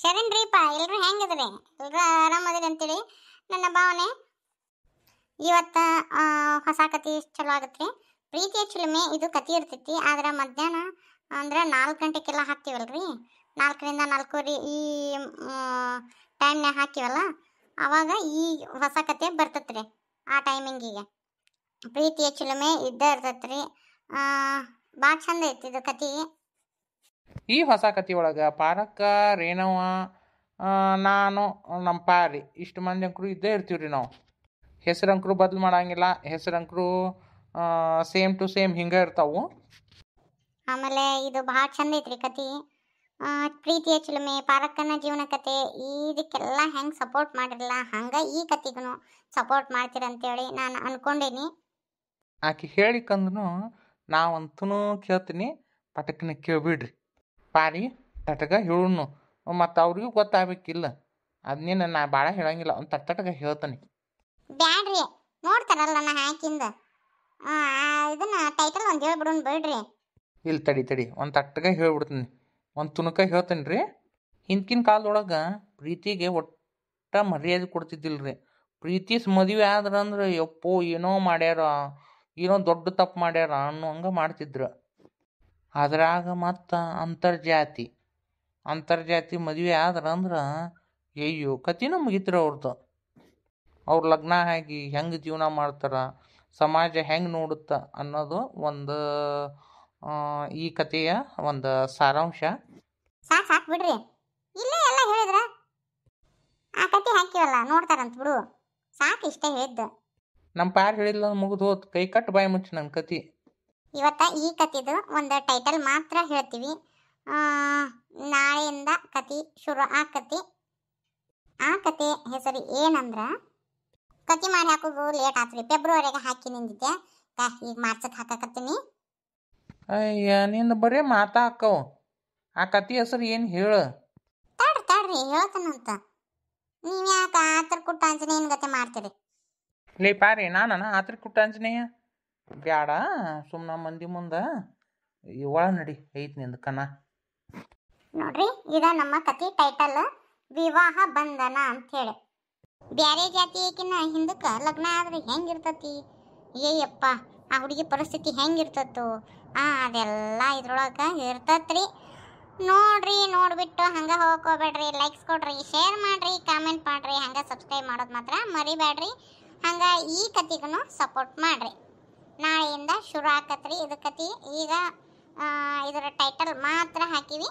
ಶರಣ್ ರೀಪ ಎಲ್ಲರೂ ಹೆಂಗಿದ್ರೆ ಎಲ್ಲರೂ ಆರಾಮದಿರಿ ಅಂತೇಳಿ ನನ್ನ ಭಾವನೆ ಇವತ್ತು ಹೊಸ ಕತೆ ಚಲೋ ಆಗತ್ರಿ ಪ್ರೀತಿಯ ಚಿಲುಮೆ ಇದು ಕತೆ ಇರ್ತೈತಿ ಆದ್ರೆ ಮಧ್ಯಾಹ್ನ ಅಂದ್ರೆ ನಾಲ್ಕು ಗಂಟೆಗೆಲ್ಲ ರೀ ನಾಲ್ಕರಿಂದ ನಾಲ್ಕೂವರೆ ಈ ಟೈಮ್ನಾಗ ಹಾಕಿವಲ್ಲ ಆವಾಗ ಈ ಹೊಸ ಕತೆ ರೀ ಆ ಟೈಮಿಂಗಿಗೆ ಪ್ರೀತಿಯ ಚಿಲುಮೆ ಇದ್ದೇ ರೀ ಭಾಳ ಚಂದ ಐತಿ ಇದು ಕತೆ ಈ ಹೊಸ ಕಥೆಯೊಳಗೆ ಪಾರಕ್ಕ ರೇಣವ್ವ ನಾನು ನಮ್ಮ ಪಾರಿ ಇಷ್ಟು ಮಂದಿ ಅಂಕರು ಇದ್ದೇ ಇರ್ತೀವಿ ರೀ ನಾವು ಹೆಸರಂಕರು ಬದಲು ಮಾಡಂಗಿಲ್ಲ ಹೆಸರಂಕರು ಸೇಮ್ ಟು ಸೇಮ್ ಹಿಂಗೆ ಇರ್ತಾವು ಆಮೇಲೆ ಇದು ಭಾಳ ಚಂದ ಐತ್ರಿ ಕತೆ ಪ್ರೀತಿಯ ಚಿಲುಮೆ ಪಾರಕ್ಕನ ಜೀವನ ಕತೆ ಇದಕ್ಕೆಲ್ಲ ಹೆಂಗೆ ಸಪೋರ್ಟ್ ಮಾಡಿರಲ್ಲ ಹಂಗೆ ಈ ಕತೆಗೂ ಸಪೋರ್ಟ್ ಮಾಡ್ತೀರಂತೇಳಿ ನಾನು ಅನ್ಕೊಂಡೇನಿ ಆಕೆ ಹೇಳಿಕಂದ್ರೂ ನಾವಂತೂ ಕೇಳ್ತೀನಿ ಪಟಕ್ನ ಕೇಳ್ಬಿಡ್ರಿ ಪಾರಿ ತಟಗ ಹೇಳುನು ಮತ್ತು ಅವ್ರಿಗೂ ಗೊತ್ತಾಗಬೇಕಿಲ್ಲ ಅದನ್ನೇನು ನಾ ಭಾಳ ಹೇಳಂಗಿಲ್ಲ ಒಂದು ತಟ್ಟಟಗ ಹೇಳ್ತಾನೆ ಬ್ಯಾಡ್ರಿ ನೋಡ್ತಾರಲ್ಲ ನಾ ಹಾಕಿಂದ ಇದನ್ನ ಟೈಟಲ್ ಒಂದು ಹೇಳ್ಬಿಡೋಣ ಬಿಡ್ರಿ ಇಲ್ಲಿ ತಡಿ ತಡಿ ಒಂದು ತಟ್ಟಗ ಹೇಳ್ಬಿಡ್ತೀನಿ ಒಂದು ತುನಕ ಹೇಳ್ತೀನಿ ರೀ ಹಿಂದಿನ ಕಾಲ್ದೊಳಗೆ ಪ್ರೀತಿಗೆ ಒಟ್ಟ ಮರ್ಯಾದೆ ಕೊಡ್ತಿದ್ದಿಲ್ಲ ರೀ ಪ್ರೀತಿ ಮದುವೆ ಆದ್ರಂದ್ರೆ ಯಪ್ಪೋ ಏನೋ ಮಾಡ್ಯಾರ ಏನೋ ದೊಡ್ಡ ತಪ್ಪು ಮಾಡ್ಯಾರ ಅನ್ನೋ ಹಂಗೆ ಮಾಡ್ತಿದ್ರು ಅದ್ರಾಗ ಮತ್ತು ಅಂತರ್ಜಾತಿ ಅಂತರ್ಜಾತಿ ಮದುವೆ ಆದ್ರೆ ಅಂದ್ರೆ ಅಯ್ಯೋ ಕತಿನ ಮುಗಿತ್ರಿ ಅವ್ರದ್ದು ಅವ್ರ ಲಗ್ನ ಆಗಿ ಹೆಂಗೆ ಜೀವನ ಮಾಡ್ತಾರೆ ಸಮಾಜ ಹೆಂಗೆ ನೋಡುತ್ತೆ ಅನ್ನೋದು ಒಂದು ಈ ಕಥೆಯ ಒಂದು ಸಾರಾಂಶ ಸಾಕು ಬಿಡ್ರಿ ಎಲ್ಲ ಆ ಹಾಕಿವಲ್ಲ ಬಿಡು ಸಾಕು ನಮ್ಮ ಪಾರ್ ಹೇಳಿಲ್ಲ ಮುಗಿದು ಹೋದ್ ಕೈ ಕಟ್ಟು ಬಾಯಿ ಮುಚ್ಚಿ ನನ್ನ ಕತಿ ಇವತ್ತ ಈ ಕಥೆದು ಒಂದು ಟೈಟಲ್ ಮಾತ್ರ ಹೇಳ್ತೀವಿ ನಾಳೆಯಿಂದ ಕತಿ ಶುರು ಆಕತಿ ಆ ಕತೆ ಹೆಸರು ಏನಂದ್ರೆ ಕತಿ ಮಾಡಿ ಹಾಕೋದು ಲೇಟ್ ಆತ್ರಿ ಫೆಬ್ರವರಿಗೆ ಹಾಕಿ ನಿಂದಿದ್ದೆ ಈಗ ಮಾರ್ಚಕ್ಕೆ ಹಾಕಕತ್ತೀನಿ ಅಯ್ಯ ನಿಂದು ಬರೀ ಮಾತಾ ಹಾಕವು ಆ ಕತಿ ಹೆಸರು ಏನು ಹೇಳು ತಾಡ್ರಿ ತಡ್ರಿ ಹೇಳ್ತಾನಂತ ನೀವು ಯಾಕೆ ಆತರ ಕುಟ್ಟ ಆಂಜನೇಯನ ಗತೆ ಮಾಡ್ತೀರಿ ಲೇ ಪಾರಿ ನಾನು ಆತರ ಕುಟ್ಟ ಆಂಜನೇಯ ಬ್ಯಾಡ ಸುಮ್ಮನೆ ಮಂದಿ ಮುಂದೆ ಒಳ ನಡಿ ಐತಿ ನಿಂದು ನೋಡ್ರಿ ಇದ ನಮ್ಮ ಕತಿ ಟೈಟಲ್ ವಿವಾಹ ಬಂಧನ ಅಂತ ಹೇಳಿ ಬ್ಯಾರೆ ಜಾತಿ ಏಕಿನ ಹಿಂದಕ್ಕೆ ಲಗ್ನ ಆದ್ರೆ ಹೆಂಗಿರ್ತತಿ ಏಯಪ್ಪ ಆ ಹುಡುಗಿ ಪರಿಸ್ಥಿತಿ ಹೆಂಗಿರ್ತತ್ತು ಆ ಅದೆಲ್ಲ ಇದ್ರೊಳಗೆ ಇರ್ತತ್ರಿ ನೋಡ್ರಿ ನೋಡ್ಬಿಟ್ಟು ಹಂಗ ಹೋಗ್ಕೋಬೇಡ್ರಿ ಲೈಕ್ಸ್ ಕೊಡ್ರಿ ಶೇರ್ ಮಾಡ್ರಿ ಕಾಮೆಂಟ್ ಮಾಡ್ರಿ ಹಂಗ ಸಬ್ಸ್ಕ್ರೈಬ್ ಮಾಡೋದು ಮಾತ್ರ ಮರಿಬೇಡ್ರಿ ಹಂಗ ಈ ಕತಿಗೂ ಸಪೋರ್ಟ್ ಮಾಡ್ರಿ ನಾಳೆಯಿಂದ ಶುರು ಆಕತ್ರಿ ಇದಕ್ಕತಿ ಈಗ ಇದರ ಟೈಟಲ್ ಮಾತ್ರ ಹಾಕಿವಿ